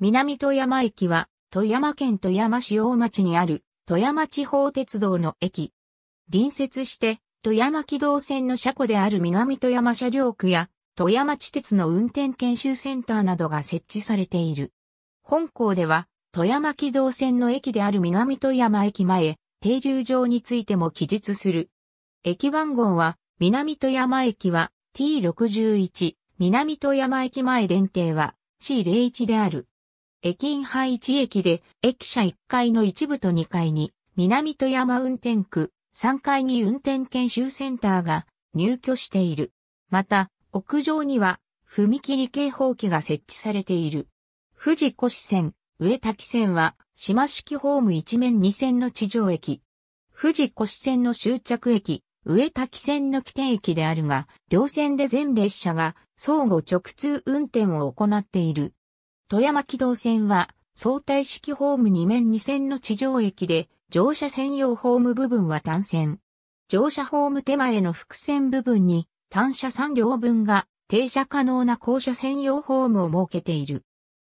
南富山駅は、富山県富山市大町にある、富山地方鉄道の駅。隣接して、富山機動線の車庫である南富山車両区や、富山地鉄の運転研修センターなどが設置されている。本校では、富山機動線の駅である南富山駅前、停留場についても記述する。駅番号は、南富山駅は T61、南富山駅前電停は C01 である。駅員配置駅で、駅舎1階の一部と2階に、南富山運転区、3階に運転研修センターが入居している。また、屋上には、踏切警報器が設置されている。富士越線、上滝線は、島式ホーム一面2線の地上駅。富士越線の終着駅、上滝線の起点駅であるが、両線で全列車が相互直通運転を行っている。富山軌道線は相対式ホーム2面2線の地上駅で乗車専用ホーム部分は単線。乗車ホーム手前の複線部分に単車3両分が停車可能な校舎専用ホームを設けている。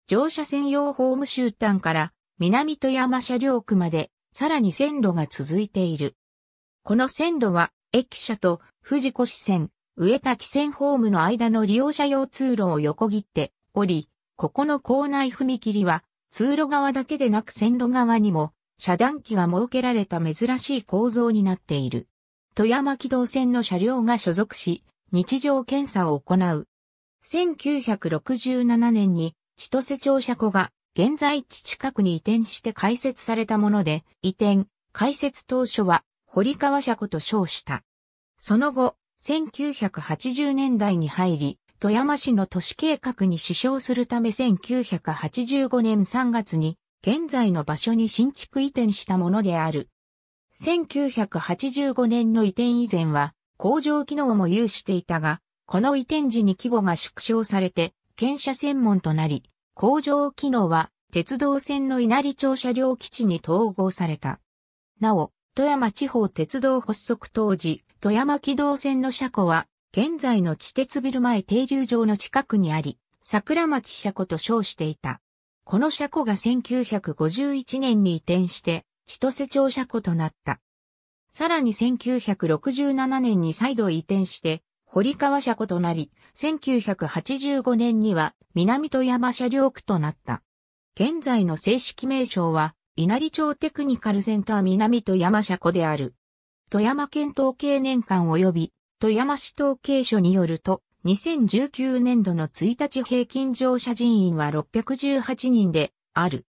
乗車専用ホーム終端から南富山車両区までさらに線路が続いている。この線路は駅舎と富士越線、上滝線ホームの間の利用者用通路を横切っており、ここの校内踏切は、通路側だけでなく線路側にも、遮断機が設けられた珍しい構造になっている。富山機動線の車両が所属し、日常検査を行う。1967年に、千歳庁舎庫が、現在地近くに移転して開設されたもので、移転、開設当初は、堀川車庫と称した。その後、1980年代に入り、富山市の都市計画に支障するため1985年3月に現在の場所に新築移転したものである。1985年の移転以前は工場機能も有していたが、この移転時に規模が縮小されて、県車専門となり、工場機能は鉄道線の稲荷町車両基地に統合された。なお、富山地方鉄道発足当時、富山機動線の車庫は現在の地鉄ビル前停留場の近くにあり、桜町車庫と称していた。この車庫が1951年に移転して、千歳町車庫となった。さらに1967年に再度移転して、堀川車庫となり、1985年には南富山車両区となった。現在の正式名称は、稲荷町テクニカルセンター南富山車庫である。富山県統計年間及び富山市統計所によると、2019年度の1日平均乗車人員は618人である。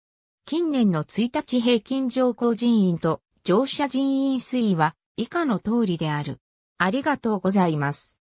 近年の1日平均乗降人員と乗車人員推移は以下の通りである。ありがとうございます。